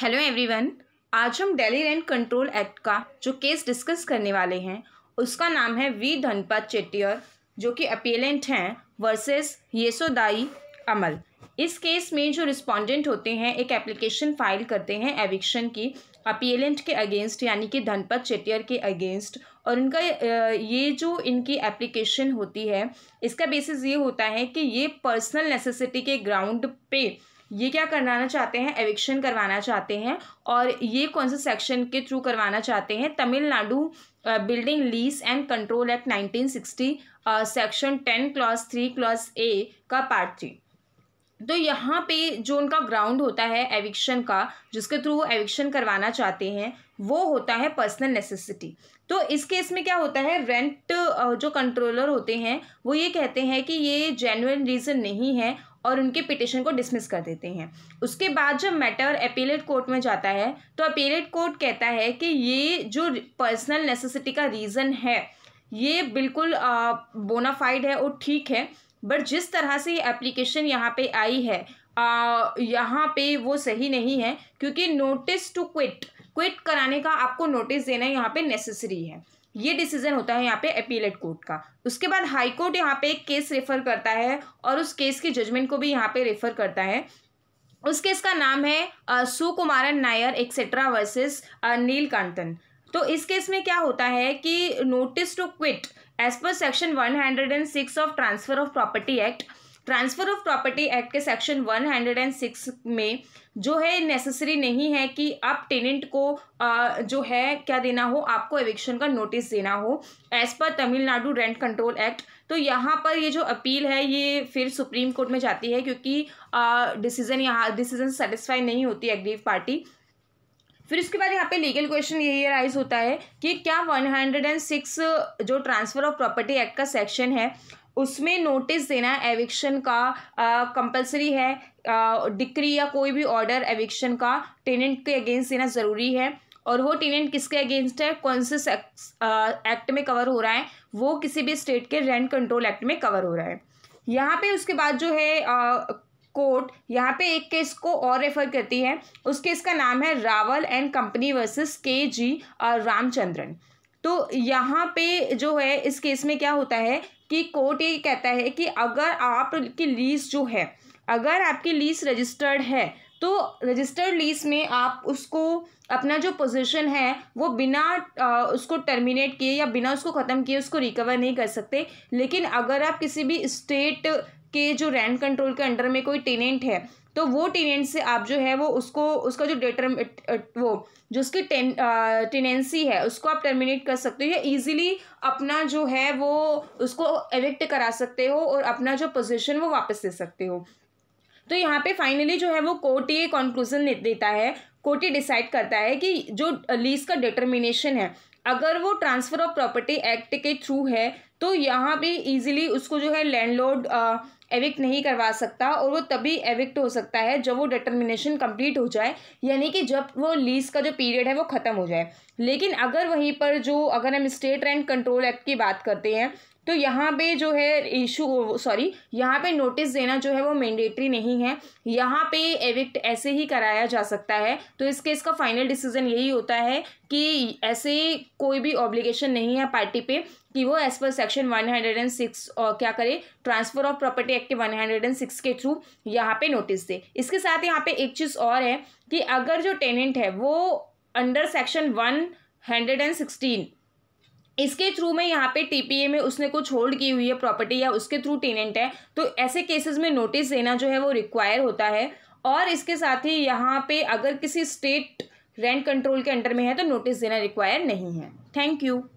hello everyone आज हम Delhi rent control act का जो केस डिस्कस करने वाले हैं उसका नाम है वी धनपत चेट्टियर जो कि अपीलेंट हैं वर्सेस येसोदाई अमल इस केस में जो रिस्पोंडेंट होते हैं एक एप्लीकेशन फाइल करते हैं एविक्शन की अपीलेंट के अगेंस्ट यानी कि धनपत चेटियर के अगेंस्ट और उनका ये जो इनकी एप्लीकेशन होती है इसका बेसिस ये होता है कि ये पर्सनल नेसेसिटी के ग्राउंड पे ये क्या करवाना चाहते हैं एविक्शन करवाना चाहते हैं और ये कौन से सेक्शन के थ्रू करवाना चाहते हैं Tamil Nadu building lease and control act 1960 section ten clause three clause A का पार्ट थ्री तो यहाँ पे जो उनका ग्राउंड होता है एविक्शन का जिसके थ्रू वो एविक्शन करवाना चाहते हैं वो होता है पर्सनल नेसेसिटी तो इस केस में क्या होता है रेंट जो कंट्रोलर होते हैं वो ये कहते हैं कि ये जेनुअन रीज़न नहीं है और उनके पिटिशन को डिसमिस कर देते हैं उसके बाद जब मैटर अपीलेट कोर्ट में जाता है तो अपीलेट कोर्ट कहता है कि ये जो पर्सनल नेसेसिटी का रीज़न है ये बिल्कुल बोनाफाइड है और ठीक है बट जिस तरह से ये एप्लीकेशन यहाँ पे आई है यहाँ पे वो सही नहीं है क्योंकि नोटिस टू क्विट क्विट कराने का आपको नोटिस देना यहाँ पे नेसेसरी है ये डिसीजन होता है यहाँ पे अपीलेट कोर्ट का उसके बाद हाई कोर्ट यहाँ पे एक केस रेफर करता है और उस केस के जजमेंट को भी यहाँ पे रेफर करता है उस केस का नाम है सुकुमारन नायर एक्सेट्रा वर्सेस नीलकांतन तो इस केस में क्या होता है कि notice to quit as per section one hundred and six of transfer of property act transfer of property act के section one hundred and six में जो है नेसेसरी नहीं है कि आप टेनेंट को आ, जो है क्या देना हो आपको एविक्शन का नोटिस देना हो as per Tamil Nadu rent control act तो यहाँ पर ये जो अपील है ये फिर सुप्रीम कोर्ट में जाती है क्योंकि डिसीजन यहाँ डिसीजन सेटिस्फाई नहीं होती एग्रीव पार्टी फिर इसके बाद यहाँ पे लीगल क्वेश्चन यही राइज होता है कि क्या वन हंड्रेड एंड सिक्स जो ट्रांसफ़र ऑफ प्रॉपर्टी एक्ट का सेक्शन है उसमें नोटिस देना एविक्शन का कंपलसरी है डिक्री या कोई भी ऑर्डर एविक्शन का टेनेंट के अगेंस्ट देना ज़रूरी है और वो टेनेंट किसके अगेंस्ट है कौन से एक्ट में कवर हो रहा है वो किसी भी स्टेट के रेंट कंट्रोल एक्ट में कवर हो रहा है यहाँ पे उसके बाद जो है कोर्ट यहाँ पे एक केस को और रेफर करती है उस केस का नाम है रावल एंड कंपनी वर्सेस के जी रामचंद्रन तो यहाँ पे जो है इस केस में क्या होता है कि कोर्ट ये कहता है कि अगर आपकी लीज जो है अगर आपकी लीज रजिस्टर्ड है तो रजिस्टर्ड लीज में आप उसको अपना जो पोजीशन है वो बिना आ, उसको टर्मिनेट किए या बिना उसको ख़त्म किए उसको रिकवर नहीं कर सकते लेकिन अगर आप किसी भी स्टेट के जो रेंट कंट्रोल के अंडर में कोई टेनेंट है तो वो टेनेंट से आप जो है वो उसको उसका जो डेटर वो जो उसकी टेन टेनेंसी है उसको आप टर्मिनेट कर सकते हो या इजीली अपना जो है वो उसको एविक्ट करा सकते हो और अपना जो पोजीशन वो वापस ले सकते हो तो यहाँ पे फाइनली जो है वो कोर्ट ये कंक्लूजन देता है कोर्ट ये डिसाइड करता है कि जो लीज का डिटर्मिनेशन है अगर वो ट्रांसफ़र ऑफ प्रॉपर्टी एक्ट के थ्रू है तो यहाँ भी इजीली उसको जो है लैंडलॉर्ड एविक्ट नहीं करवा सकता और वो तभी एविक्ट हो सकता है जब वो डिटर्मिनेशन कंप्लीट हो जाए यानी कि जब वो लीज का जो पीरियड है वो ख़त्म हो जाए लेकिन अगर वहीं पर जो अगर हम स्टेट रेंट कंट्रोल एक्ट की बात करते हैं तो यहाँ पे जो है इशू सॉरी यहाँ पे नोटिस देना जो है वो मैंडेटरी नहीं है यहाँ पे एविक्ट ऐसे ही कराया जा सकता है तो इस केस का फाइनल डिसीजन यही होता है कि ऐसे कोई भी ऑब्लिगेशन नहीं है पार्टी पे कि वो as per section one hundred and six क्या करे transfer of property act one hundred and six के थ्रू यहाँ पे नोटिस दे इसके साथ यहाँ पे एक चीज़ और है कि अगर जो टेनेंट है वो under section one hundred and sixteen इसके थ्रू में यहाँ पे टीपीए में उसने कुछ होल्ड की हुई है प्रॉपर्टी या उसके थ्रू टेनेंट है तो ऐसे केसेस में नोटिस देना जो है वो रिक्वायर होता है और इसके साथ ही यहाँ पे अगर किसी स्टेट रेंट कंट्रोल के अंडर में है तो नोटिस देना रिक्वायर नहीं है थैंक यू